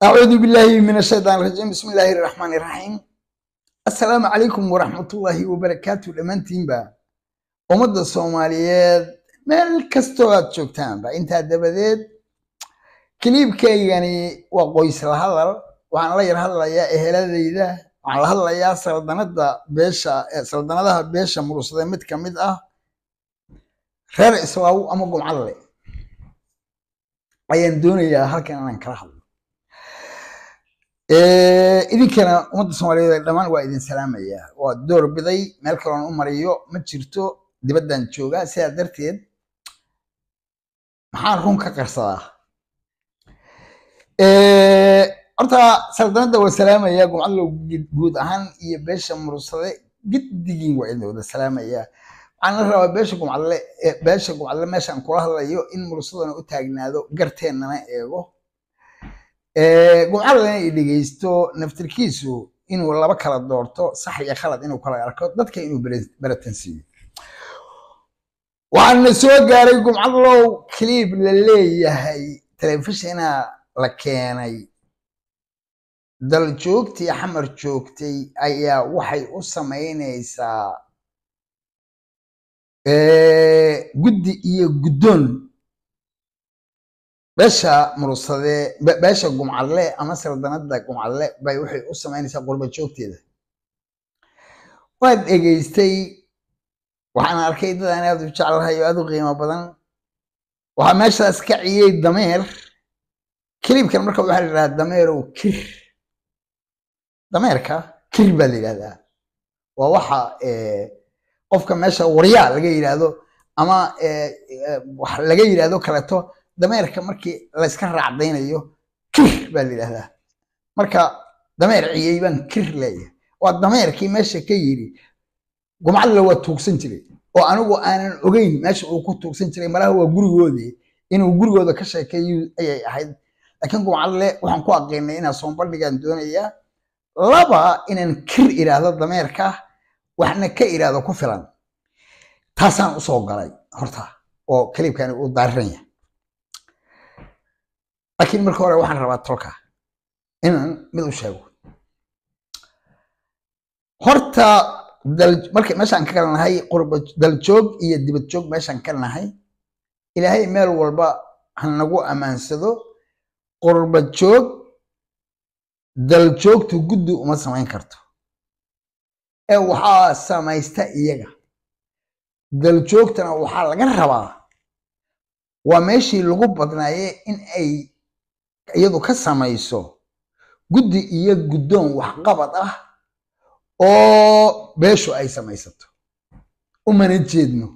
acuudu billaahi min ashaytaan rajiim bismi illaahi raxmaani raxiim assalaamu calaykum waraxmatullaahi wabarakaatu dhammaantiinba ummadda soomaaliyeed meel kastoo aad joogtaanba intaa dabadeed kiliibkaygani waa qoysla hadal waxaan la yar hadlayaa eheladayda waxaan la hadlayaa saldanada beesha saldanadaha beesha murusade mid ka mid ah reer islaaw ama gumcadle ayaan doonayaa halkan inaan kala hadlo idinkana ummadda soomaaliyeed dhammaan waa idin salaamayaa waa door biday meel kaloon u marayo ma jirto dibaddan jooga sidaa darteed maxaan run ka qarsadaa horta saldanadda waa salaamayaa gumcadlow guud ahaan iyo beesha murusade giddigiin waa idin wada salaamayaa waxaan la rabaa beesha gumcadle beesha gumcadle meeshaan kula hadlayo in murusadana u taagnaado garteennana eego Eh, gumcadana i dhegeysto naftirkiisu inuu laba kala doorto sax iyo khalad inuu kala arko dadka inuu baratansiiyo waxaana soo gaaray gumcadlow cliib la leeyahay telefishina la keenay dal joogtii xamar joogtay ayaa waxay u samaynaysaa eh, guddi iyo guddoon beesha murusade beesha gumcadle ama sardanada gumcadle bay waxay u samaynaysaa qurba joogteeda waad dhegaystay waxaan arkay dad aan aad u jeclahay oo aad u qiimo badan waxaa meeshaas ka ciyay dameer kilibkan marka waxaa la yidhahdaa dameerow kir dameerka kir baa la yidhahdaa waa waxa eh, qofka meesha waryaa laga yidhaahdo ama eh, eh, wax laga yidhaahdo kaleto dameerka markii layska raacdaynayo kir baa layidhahdaa marka dameer ciyey baan kir leeyahay waa dameerkii meesha ka yidhi gumcadla waa tuugsan jiray oo anigu aanan ogeyn meesha uu ku tuugsan jiray malaha waa gurigoodii inuu gurigooda ka sheekeeyo ayay ahayd laakiin gumcadle waxaan ku aqiinay inaan soonbandhigaan doonayaa laba inaan kir iraahdo dameerka waxna ka iraahdo ku filan taasaan usoo galay horta oo kaliibkani uu daariran yahay laakiin marka hore waxaan rabaa tolka inaan mid u sheego horta marka meeshaan ka galnahay qurba daljoog iyo dibadjoog meeshaan ka nahay ilaahay meel walba hanagu ammaansado qurba joog daljoogtu guddi uma samayn karto ee waxaa samaysta iyaga daljoogtana waxaa laga rabaa waa meeshii lagu badnaaye in ay iyadu ka samayso guddi iyo guddoon waxqabad ah oo beeshu ay samaysato umana jeedno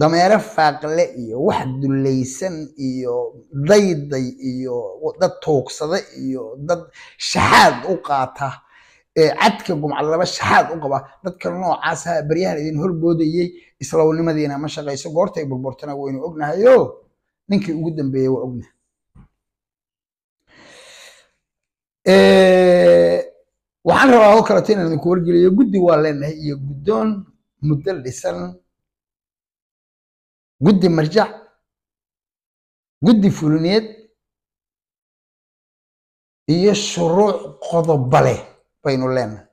dameere faaqle iyo wax dullaysan iyo dayday iyo dad tuugsada iyo dad shaxaad u qaata ee cadka gumcad shaxaad u qaba dadka noocaasaha baryahan idin horboodayey islownimadiina ma shaqayso goortay burburtana waynu ognahayo ninkii ugu dambeeyey waa ognahay waxaan rabaa oo kaleeto inaan idinku wargeliyo guddi waa leenahay iyo guddoon muddo dhisan guddi marjac guddi fulineed iyo shuruuc qodoba leh baynu leenahay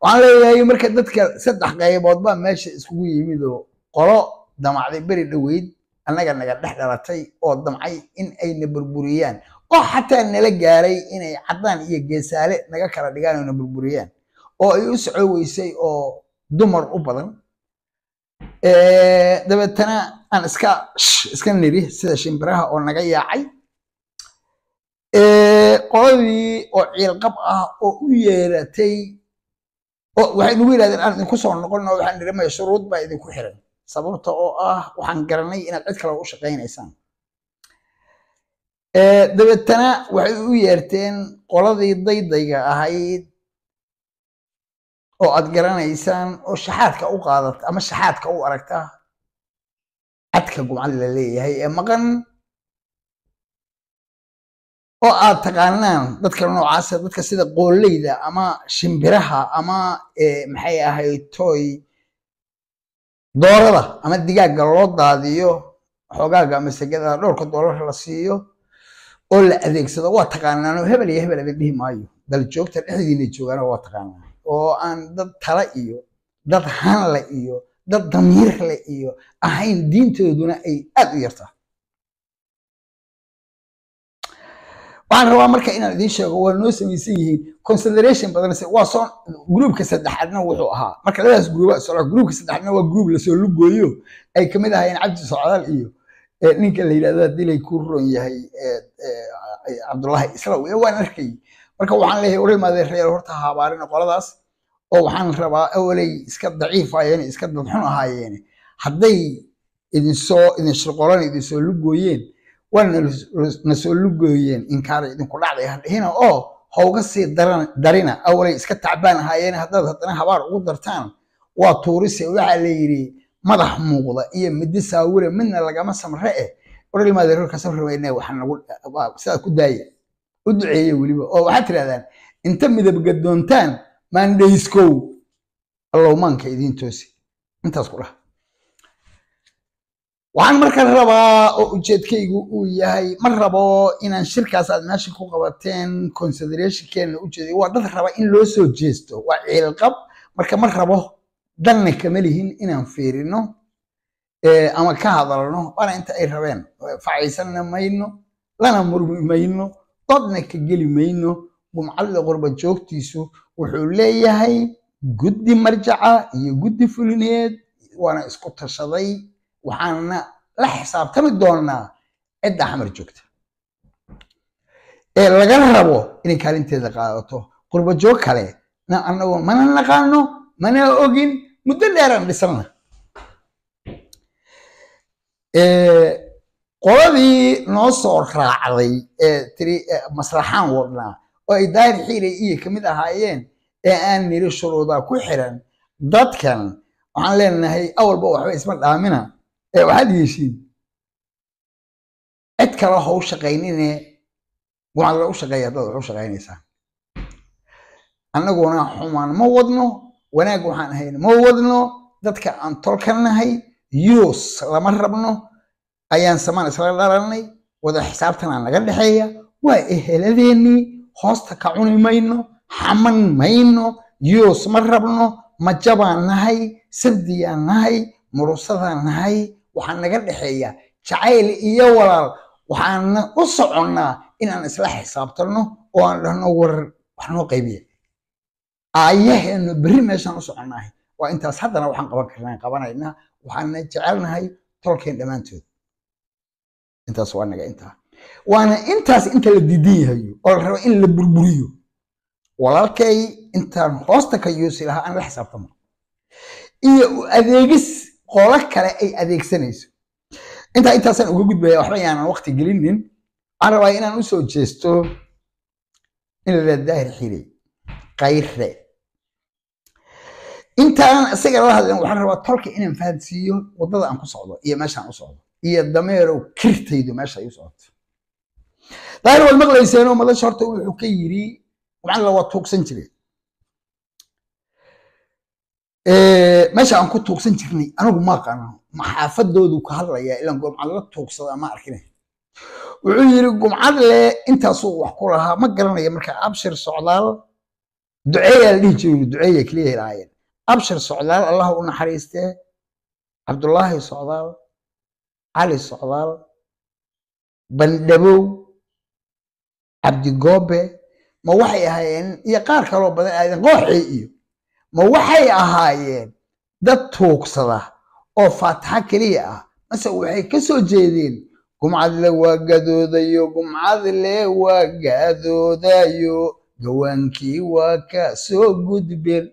waxaan leeyahay marka dadka saddex qaybood baa meesha iskugu yimid oo qolo damacday beri dhoweyd annaga naga dhex dhalatay oo damcay in ayna burburiyaan oo xataa nala gaaray inay caddaan iyo geesaale naga kala dhigaan oo na burburiyaan oo ay u socoweysay oo dumar u badan dabeetana aan iska iska niri sida shimbiraha oo naga yaacay qoladii oo ciilqab ah oo u yeeratay oo waxay nugu yidhahdeen aan idinku soo noqon oo waxaan niri maya shuruud baa idinku xiran sababta oo ah waxaan garanay inaad cid kale u shaqaynaysaan dabeetana waxay u yeerteen qoladii daydayga ahayd oo aad garanaysaan oo shaxaadka u qaadata ama shaxaadka u aragta cadka gumcad la leeyahay ee maqan oo aad taqaanaan dadka noocaasa dadka sida qoolleyda ama shimbiraha ama maxay ahayd toy doorada ama digaagga loo daadiyo xoogaaga ama sagada dhowrka doolar la siiyo oo la adeegsado waa taqaanaano hebel iyo hebel adeeg dhihi maayo daljoogta dhexdiina joogaana waa taqaanaa oo aan dad tala iyo dad hanle iyo dad damiirle iyo ahayn diintooduna ay aad u yartaa waxaan rabaa marka inaan idiin sheego waa noo samaysan yihiin consideration badan waa soo groupka saddexaadna wuxuu ahaa marka labadaas gruuba socda groupka saddexaadna waa group lasoo lugooyo ay kamid ahayeen cabdi socdaal iyo ninka la yidhahdo dilay ku ron yahay cabdullahi islaw waan arkay marka waxaan leeyahay ula imaadeen reer horta habaarina qoladaas oo waxaan rabaa awalay iska daciifayeen iska dadxun ahaayeen hadday idinsoo idin shirqolana idinsoo lugooyeen waana na soo lugooyeen inkaara idinku dhacday hadhihina oo hawga sii darina awalay iska tacbaan ahaayeen haddaad haddana habaar ugu dartaan waa tuurise waxaa la yidhi madax muuqda iyo midi saawire midna lagama samre eh orlmaadeerka oo waxaad tirahdaan inta midabgadoontaan maandhayskow marka rabaa oo ujeedkaygu uu yahay ma rabo inaan shirkaas aad meesha ku qabateen considerationkeena dad raba in loo soo jeesto waa ciilqab marka ma rabo danna kama lihin inaan fiirino eh, ama ka hadalno bana inta ay rabeen facaysanna mayno lana murmi mayno dodna ka geli mayno bumcalli qurba joogtiisu wuxuu leeyahay guddi marjaca iyo guddi fulineed waana isku tashaday waxaana la xisaabtami doonaa cidda xamar joogta ee eh, laga rabo inay kaalinteeda qaadato qurbajoog kale na annagoo mana naqaano manaa ogin muddo dheeraan dhisanna e, qoladii noo soo raacday ee tii e, masraxaan wadnaa oo ay daahir xiiray iyo ka mid ahaayeen ee aan niri shuruudaa ku xiran dadkan waxaan leenahay awalba waxba isma dhaamina ee waxaad heshiin cid kale ha u shaqaynine waxaa lala u shaqeeya haddaad wax u shaqaynaysaa annaguna xumaan ma wadno wanaag waxaan ahayn ma wadno dadka aan nahay yus lama rabno ayaan samaan isla dhalannay wada xisaabtanaan naga dhexeeya waa eheladeennii hoosta ka cuni mayno xaman mayno yus ma rabno majabaan nahay sabdiyaan nahay murusadaan nahay waxaa naga dhexeeya jacayl iyo walaal waxaan u soconnaa inaan isla xisaabtanno oo aan dhahno war waxnoo noo qaybiya aayaheennu berri meeshaan u soconnahay waa intaas haddana waxaan qaban karnaan qabanaynaa waxaana jecelnahay tolkeen dhammaantood intaas waa naga intaa waana intaas inta la diidan yahayo oo la rabo in la burburiyo walaalkay intaan hoosta ka yuusi lahaa aan la xisaabtamo iyo u adeegis qolo kale ay adeegsanayso intaa intaasaan uga gudbaya waxba yaanan waqti gelinin waxaan rabaa inaan u jeesto in la daahir xiri qayre intaanaan isaga la hadlin waxaan rabaa tolka inaan fahansiiyo waddada aan ku socdo iyo meeshaan u socdo iyo dameerow kirtaydu meesha ay u socoto daahir waad maqlayseenoo madasha horta wuxuu ka yiri macalla waa tuugsan jireen meesha aan ku tuugsan jirnay anigu ma aqaano maxaafadoodu ka hadlayaa ilaan gumcad la tuugsada ma arkine wuxuu yiri gumcadle intaasuu wax ku lahaa ma garanaya marka abshir socdaal duceeyaa la dhihi jiru duceeya keliya lahaayeen abshir socdaal allah u naxariistee cabdullaahi socdaal cali socdaal bandhabow cabdigoobe ma waxay ahaayeen iyo qaar kaloo badan aadan qooxii iyo ma waxay ahaayeen dad tuugsada oo faataxa keliya ah mase waxay ka soo jeedeen gumcadle waa gadoodayo gumcadle waa gadoodayo gawaankii waa ka soo gudbeen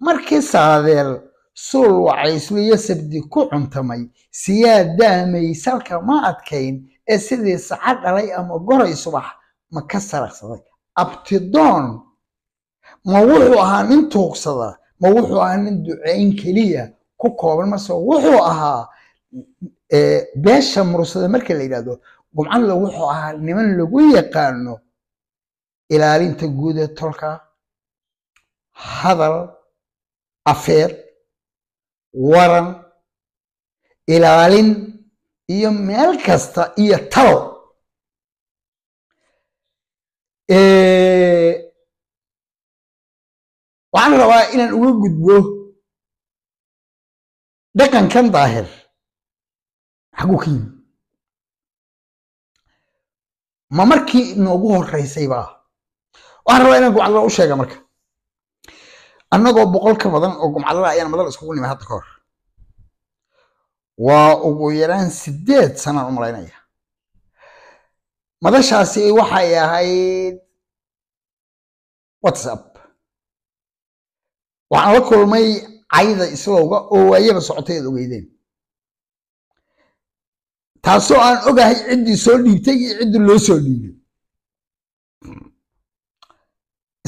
markii saadeel suul wacayslu iyo sabdi ku cuntamay siyaa daamay salka ma adkayn ee sidii saca dhalay ama goray subax ma ka saraqsaday abtidoon ma wuxuu ahaa nin tuugsada ma wuxuu ahaa nin duceyn keliya ku kooban mase wuxuu ahaa beesha mursada marka la yidhahdo gumcanla wuxuu ahaa niman lagu yaqaano ilaalinta guud ee tolka hadal afeer waran ilaalin iyo meel kasta iyo talo eh, waxaan rabaa inaan uga gudbo dhaqankan daahir xaguu ka yimi ma markii noogu inoogu horeysayba waxaan rabaa inaan gucallo u sheega marka annagoo boqol ka badan oo gumcalala ayaan madal iskugu nimid hadda ka hor waa ugu yaraan sideed sanaan u malaynaya madashaasi waxay ahayd whatsapp waxaan la kulmay cayda islowga oo waayaba socotay aad ogeydeen taasoo aan ogahay ciddii soo dhiibtay iyo ciddii loo soo dhiibay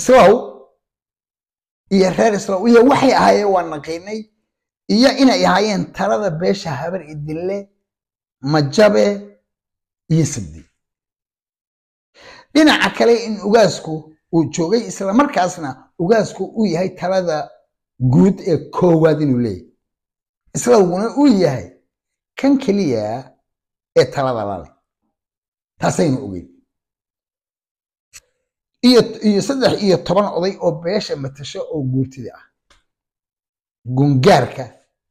islow iyo reer islam iyo waxay ahaayeen waa naqiinay iyo inay ahaayeen talada beesha habar idinle majabe iyo sabdi dhinaca kale in ugaasku uu joogay isla markaasna ugaasku uu yahay talada guud ee koowaad inuu leeyahy islawguna uu yahay kan keliya ee talada lale taasaynu ogeyn iyo saddex iyo toban oday oo beesha matasho oo guurtida ah gungaarka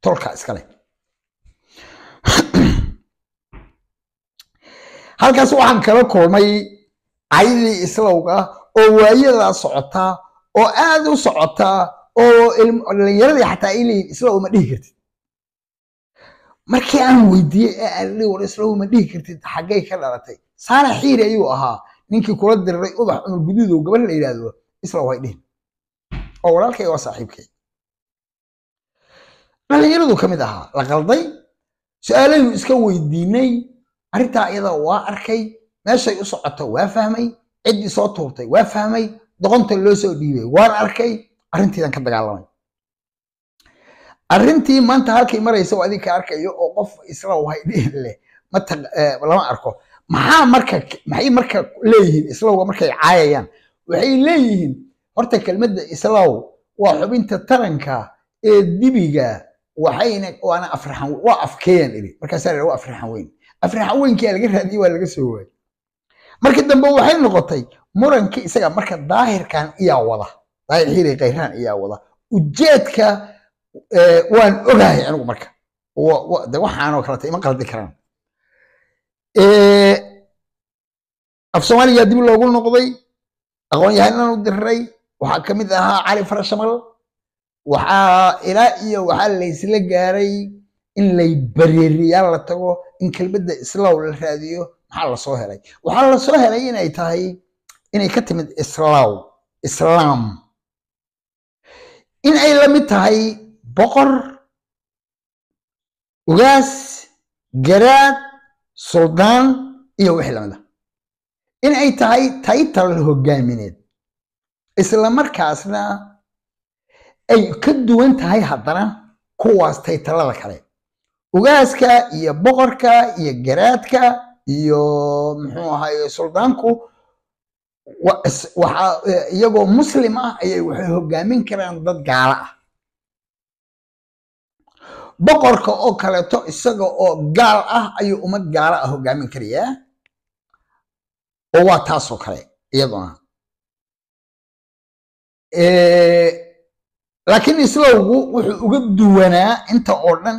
tolka iskale halkaas waxaan kala kulmay caydii islowga oo waayadaa socotaa oo aad u socotaa oo dhalinyaradii xataa ay leeyihin islow ma dhihi kartid markii aan weydiiyey ee aan war islow ma dhihi kartid xaggay ka dhalatay saana xiir ayuu ahaa ninkii kula diriray udax cunur guduudow gabadh la yidhaahdo isla way dhihin oo walaalkay waa saaxiibkay dhallinyaradu ka mid ahaa la qalday su-aalaynu iska weydiinay arrintaa iyada waa arkay meeshay u socoto waa fahmay ciddii soo tuurtay waa fahmay doqonta loo soo dhiibay waan arkay arrintiidan ka dagaalamay arrintii maanta halkay maraysa oo ka arkayo oo qof isla wahaydhihin leh eh, lama arko maxaa marka maxay marka leeyihiin islowga markay caayayaan waxay leeyihiin horta kelmadda islow waa xubinta taranka ee dibiga waxayna waana afraxan waa afkeeyaan iri markaasaa raa waa afrixan weyn afrixan weynkia laga raadiyey waa laga soo waay marka dambe waxay noqotay murankii isaga marka daahirkan iyaa wada daahir xiiri kayraan iyaa wada ujeedka waan ogahay anigu marka waxaanoo kaleta ima qaldi karaan af soomaaliya dib loogu noqday aqoon-yahananu diray waxaa kamid ahaa cali farashamal waxaa ilaa iyo waxaa laysla gaaray in lay bareeriyaa la tago in kelmadda islaaw la raadiyo maxaa lasoo helay waxaa lasoo helay inay tahay inay ka timid islaaw islaam in ay la tahay boqor ugaas garaad suldaan iyo wixii lamid ah in ay tahay taytal hogaamineed isla markaasna ay ka duwan tahay haddana kuwaas taytalada kale ugaaska iyo boqorka iyo garaadka iyo muxuu ahaye suldaanku waxaa eh, iyagoo muslim ah ayay waxay hogaamin karaan dad gaala ah boqorka oo kaleeto isaga oo gaal ah ayuu umad gaala ah hogaamin karayaa oo waa taasoo kale iyaduna laakiin islowgu wuxuu uga duwanaa inta oo dhan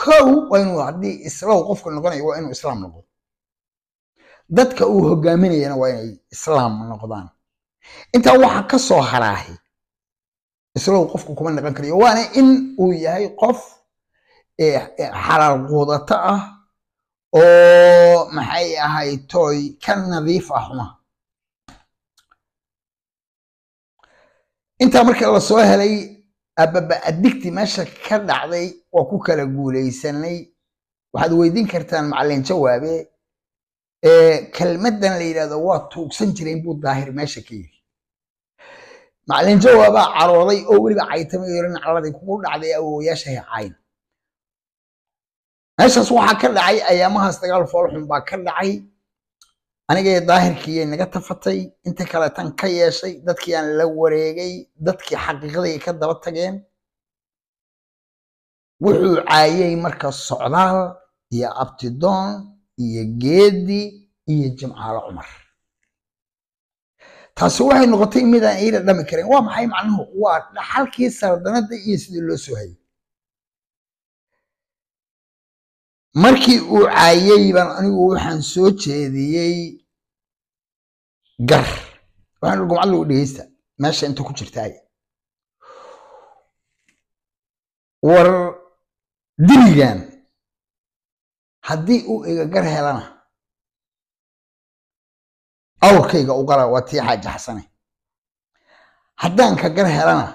kow waa inuu haddii islow qofku noqonayo waa inuu islaam noqdo dadka uu hogaaminayana waa inay islaam noqdaan intaa waxaa ka soo haraahi islow qofku kuma noqon karayo waana in uu yahay qof xalaal quudato ah oo maxay ahayd toy ka nadiif xuma ah intaa marka lasoo helay ababa adigti meesha ka dhacday waa ku kala guulaysanay waxaad weydiin kartaan macalin jawaabe kelmadan la yidhahdo waa tuugsan jiray inbuu daahir meesha ka yiri macalin jawaabaa carooday oo weliba caytama yoran caladay kugu dhacday awooyaashahay cayn meeshaas waxaa ka dhacay ayaamahaas dagaal foolxun baa ka dhacay anigay daahirkiiy naga tafatay inta kale tan ka yeeshay dadkii aan la wareegay dadkii xaqiiqaday ka daba tageen wuxuu caayay marka socdaal iyo abtidoon iyo geedi iyo jimcaalo cumar taasi waxay noqotay midaan iila dhami karin waa maxay macnuhu waa dhaxalkii sardanada iyo sidii loo soo hayay markii uu caayay baan anigu waxaan soo jeediyey gar waxaan gumcadlogu dhegeysta meesha inta ku jirtaay war diligan haddii uu iga gar helana awrkayga u gala waa tii xaaja haddaan ka gar helana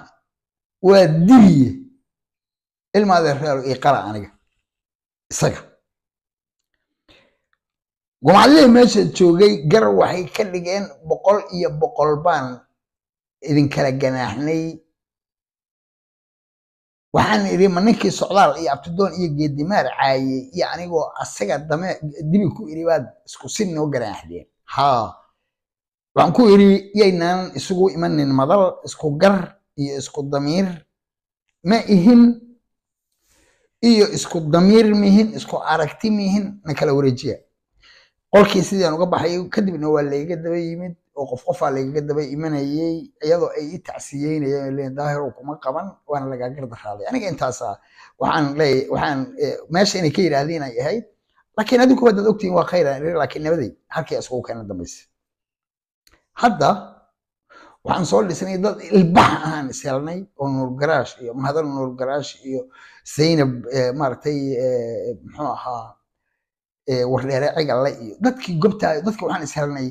waa diriye ilma adeer reelo iqala aniga isaga gumadyadii meesha joogay garar waxay ka dhigeen boqol iyo boqol baan idinkala ganaaxnay waxaan idhi ma ninkii socdaal iyo abtidoon iyo geedimaar caayey iyo anigoo asaga dame dibi ku idhi baad isku si noo ganaaxdeen haa waxaan ku idhi yaynaan isugu imanin madal isku gar iyo isku damiir ma ihin iyo isku damiir mihin isku aragti mihin na kala wareejiya qolkii sidii uga baxay kadibna waa layga daba yimid oo qof qofaa lagaga daba imanayey iyadoo ay i tacsiyeynayeen leeyiin daahirow kuma qaban waana lagaa gardaraaday aniga intaasa waxaan leey waxaan meesha inay ka yidhaahdeen ay ahayd laakiin adinku haddaad ogtihiin waa khayr aan iri nabaday halkii isugu keena dambaysa hadda waxaan soo dhisnay dad ilbax ahaan is oo nuur iyo mahadal nuur iyo zaynab maaragtay muxuu ahaa wardheereciga le iyo dadkii gobta dadki waxaan ishelnay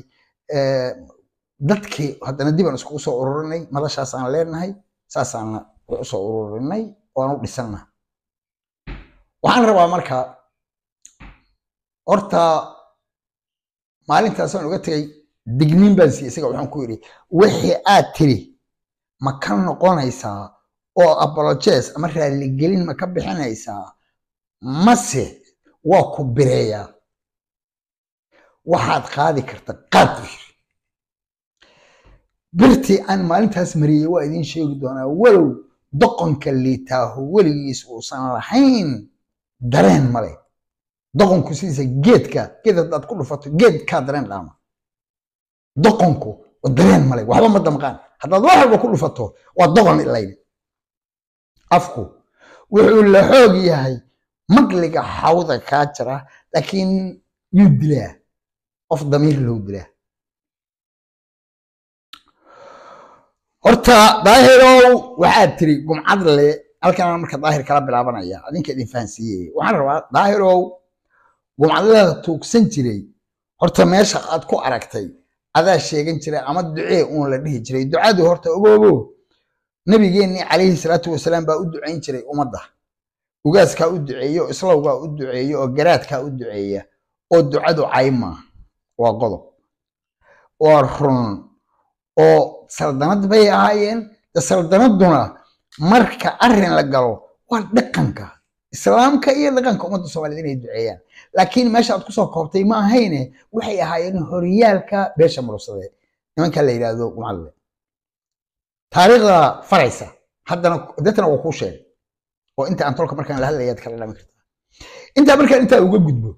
dadkii haddana dib aan iskugu soo ururinay madashaasaan leenahay saasaana usoo ururinay oaan u dhisanna waxaan rabaa markaa horta maalintaasaan uga tegay digniin baan siiyey isaga waxaan ku yidhi wixii aad tiri ma ka noqonaysaa oo apologes ama raaligelin ma ka bixinaysaa mase waa ku bireeyaa waxaad qaadi karta qaad bir birtii aan maalintaas mariyey waa idiin sheegi doonaa walow doqonka liitaaho weligiis uusan lahayn dareen male doqonku sidiisa geedka geed haddaad ku dhufato geed kaa dareen dhaama doqonku oo dareen male waxba ma damqaan haddaad wax walba ku dhufato waa doqon ilayn afku wuxuu la xoog yahay maqliga hawda kaa jira laakiin yuu dilaa qof damiir lou dilaa horta daahirow waxaad tiri gumcad le halkan marka daahir kala bilaabanaya adinka idin fahansiiyey waxaan rabaa daahirow gumcadlaada tuugsan jiray horta meesha aad ku aragtay adaa sheegan jiray ama ducee uun la dhihi jiray ducadu horta ogoogo nabigeennii calayhi salaatu wasalaam baa u ducayn jiray ummadda ugaaskaa u duceeya oo islowgaa u duceeya oo garaadkaa u duceeya oo ducadu cayma waa qodob waa run oo saldanad bay ahaayeen de saldanaduna marka arrin la galo waa dhaqanka islaamka iyo dhaqanka ummadda soomaaliyed inay duceeyaan laakiin meesha aad kusoo koobtay ma ahayne waxay ahaayeen horyaalka beesha murubsadee nimanka la yidhaahdo mucalle taariikhda faraysa haddana deetana waa kuu sheegay oo inta aan tolka markaan la hadlayaad kala dhaban kartaa intaa markaan intaa uga gudbo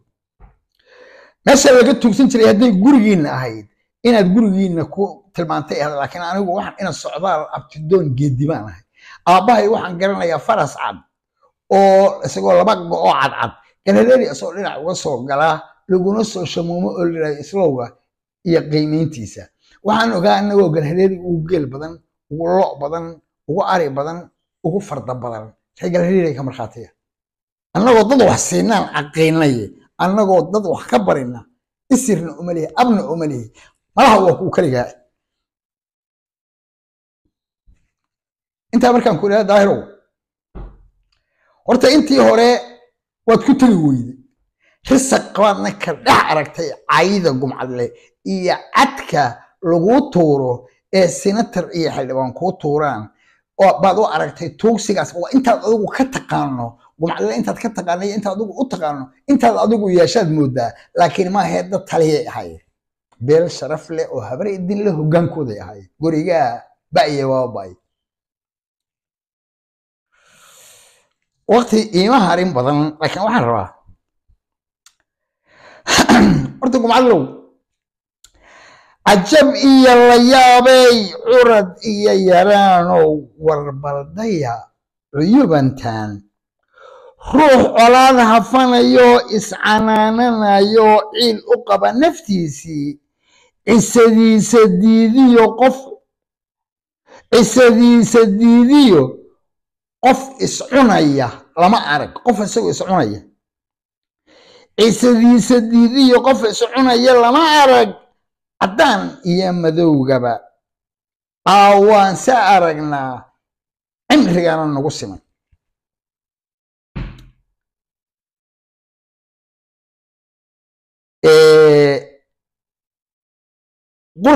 meesha laga tuugsan jiray hadday gurigiinna ahayd inaad gurigiina ku tilmaantay ahda laakiin anigu waxaan ina socdaal abtidoon geedi baan ahay aabbahay waxaan garanayaa faras cad oo isagoo laba go-oo cadcad ganareeri isagoo dhinac uga soo galaa laguna soo shamuumo oo lihahdo islowga iyo qiimayntiisa waxaan ogaa inagoo ganareeri ugu geel badan ugu lo' badan ugu ari badan ugu farda badan reegal ka markhaatiya annagoo dad wax siinaan caqiinaye annagoo dad wax ka barina isirna uma abna uma malaha waa kuu keligaa intaa markaan ku idhaha daahirow horta intii hore waad ku tegi weyde risaq qabaadna ka dhex aragtay cayda gumcadle iyo cadka lagu tuuro ee sinatar iyo xildhibaan kuu tuuraan baad u aragtay tuugsigaas waa intaad adigu ka taqaano gumcadada intaad ka taqaano iyo intaad adigu u taqaano intaad adigu yeeshaad moodaa laakiin maahee dad taliyay ahay beel sharaf leh oo habar idin le hogaankooday ahay gurigaa ba'ye waabay waqti iima harin badan laakiin waxaan rabaa horta gumcadlow cajab iyo la yaabay curad iyo yaraanow warbaldaya cuyubantan ruux colaad hafanayo iscanaananayo ciil u qaba naftiisii cisadiisa diidiyo qof cisadiisa diidiyo qof iscunaya lama arag qof isagoo iscunaya cisadiisa diidiyo qof iscunaya lama arag caddaan iyo madowgaba aa ah, waan se aragnaa cimrigana nagu siman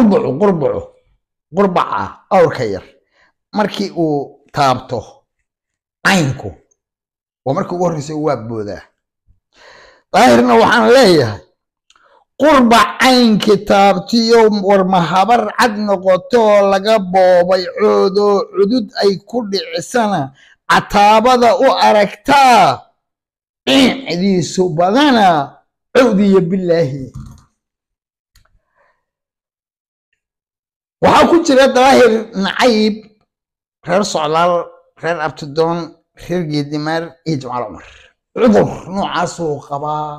qurbucu qurbucu qurbaca awrka yar markii uu taabto caynku oo markii ugu horreysa waa boodaa daahirna waxaan leeyahay qurba cayn kitaabtiyo warmahabar cad noqotoo laga boobay coodoo cudud ay ku dhicisana cataabada u aragtaa dhinacdiisu badana cawdiya bilaahi waxaa ku jira daahir nacayb reer soclaal reer abtidoon reer geedimaar iyo jimcaal cumar cudur noocaasuu qabaa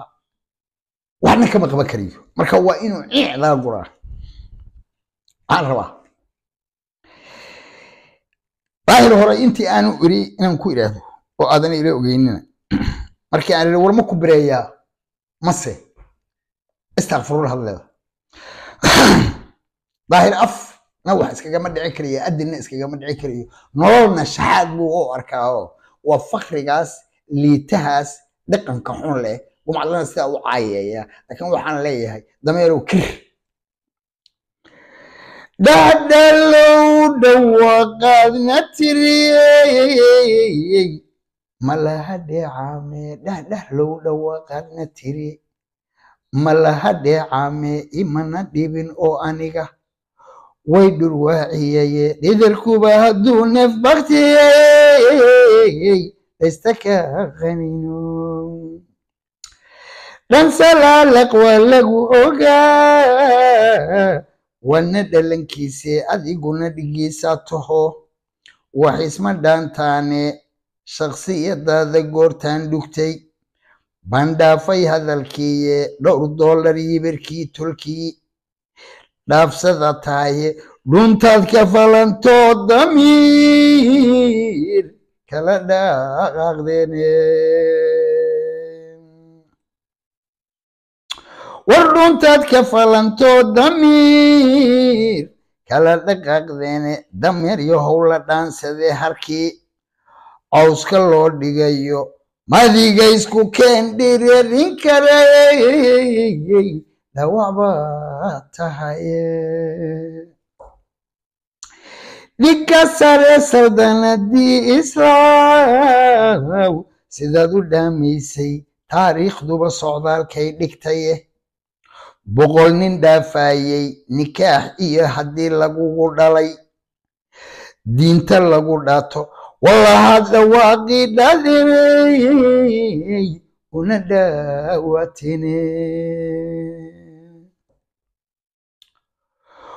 waxna kama qaban karayo marka waa inuu ciic laga guraa waxaan rabaa daahir hore intii aanu iri inaan ku idhaahdo oo aadana ila ogeynina markii aan iri warma ku bireeyaa mase istakfurur hadleeda daahir afna wax iskagama dhici karayo adinna iskagama dhici karayo nololna shaxaad buu u arkaa oo waa fakrigaas liitahaas dhaqanka xun leh gumcadlana sidaa u caayeeyaa laakiin waxaan leeyahay dameerow kir dhadhalow dhawaaqaadna tiriyey malaha dheecame dhahdhahlow dhawaaqaadna tiri malaha dheecame imana dhibin oo aniga way dhurwaaciyaye dhidarkuba hadduu neef baktiyey daystaka qaninun dhansalaalaq waa lagu ogaa wana dhalankiise adiguna dhigeysaa taho wax isma dhaantaane shakhsiyadaada goortaan dhugtay baan dhaafay hadalkiiye dhowr doolar yibirkii tolkii dhaafsada tahaye dhuntaad ka falantoo damiir kala dhaaqdeene war dhuntaad ka falantoo damiir kala dhaqaaqdeene dameeryo howla dhaansade harkii cawska loo dhigayo madigaysku keen dhiririn kara dhawac baa tahaye dhigka sare saldanadii israaw sidaad u dhaamaysay taariikhduba socdaalkay dhigtaye boqol nin dhaafayey nikaax iyo haddii lagugu dhalay diinta lagu dhaato wallahadda waaqii dhadiney una dhaawatine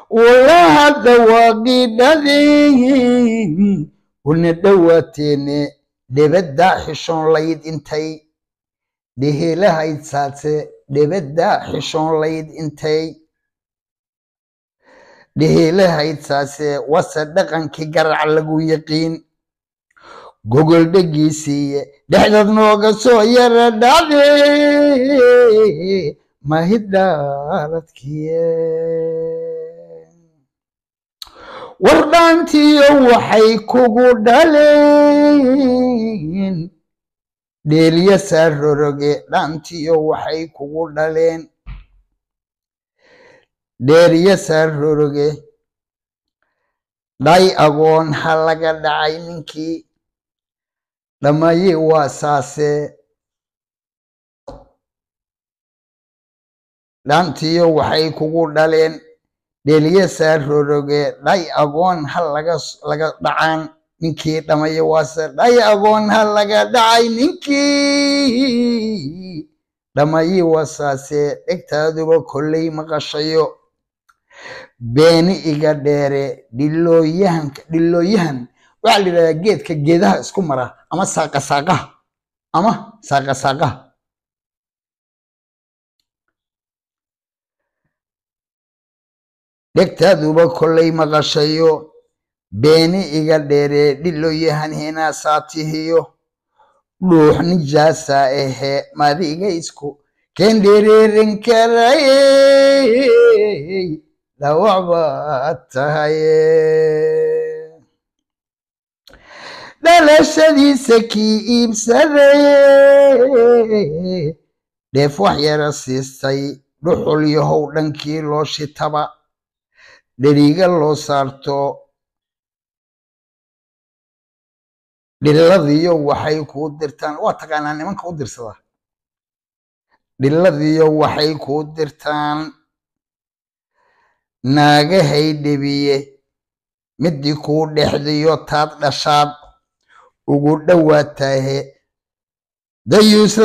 wallahadda waaqii dhadin una dhawaateene dhebaddaa xishoon layd intay dhehelahayd saadse dhibidda xishoonlayd intay dhihiilahayd saase wase dhaqankii garaca lagu yaqiin gogol dhegiisiiye dhexdad nooga soo yara dhacde mahidhaaradkiye war dhaantiyo waxay kugu dhaleen dheeliya saar dhaantiyo waxay kugu dhaleen dheeliya saar dhay agoon ha laga dhacay ninkii dhammayi waa saase dhaantiyo waxay kugu dhaleen dheeliya saar dhay agoon ha laga dhacaan ninkii dhamaye waase dhay agoon ha laga dhacay ninkii dhamayi wasaase dhegtaaduba kolley maqashayo beeni iga dheere dhilooyahanka dhilooyahan waxaa la yidhahdaa geedka geedaha isku mara ama saaqasaaqaha ama saaqasaaqaha dhegtaaduba kolley maqashayo beeni iga dheeree yahan dheereedhiloyahanhina saatihiyo dhuux nijaasa ahe madiga isku ken dhereerin karayey baad tahaye dhalashadiisa kii iibsaday dheef wax yara siistay dhuxul yahow dhankii loo shitaba dheriiga loo saarto dhiladiyo waxay kuu dirtaan waa taqaanaa nimanka u dirsada dhiladiyo waxay kuu dirtaan naagahay dhebiye midii kuu dhexdiyo taad dhashaad ugu dhowaataahe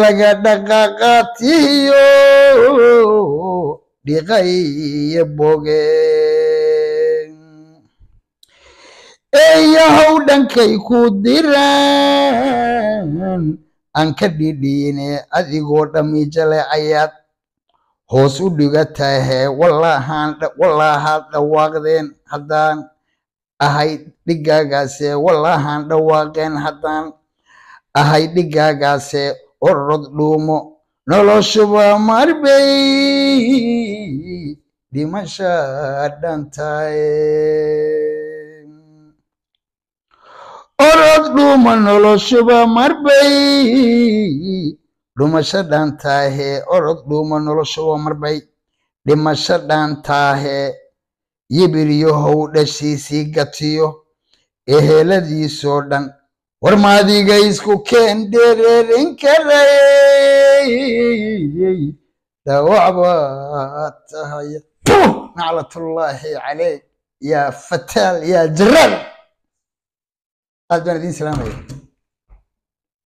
laga dhaqaaqaatiyo dhiqaye boge eeyahow dhankay ku diraan aan ka dhidhiine adigoo dhammi jaleecayaad hoos u dhiga tahee walaahaad dhawaaqdeen haddaan ahay dhiggaagaase walaahaan dhawaaqeen haddaan ahay dhiggaagaase orod dhuumo noloshuba marbay dhimasha dhantae roog noloshuba marbay dhumasho dhaantaahe orod dhuuma noloshuba marbay dhimasho dhaantaahe yibiryo howdhashiisii gatiyo eheladiisoo dhan war isku keen dhereerin karay dhaawac baad tahaya naclatullaahi caleyk yaa fataal yaa jaraal aad baan idiin salaamaya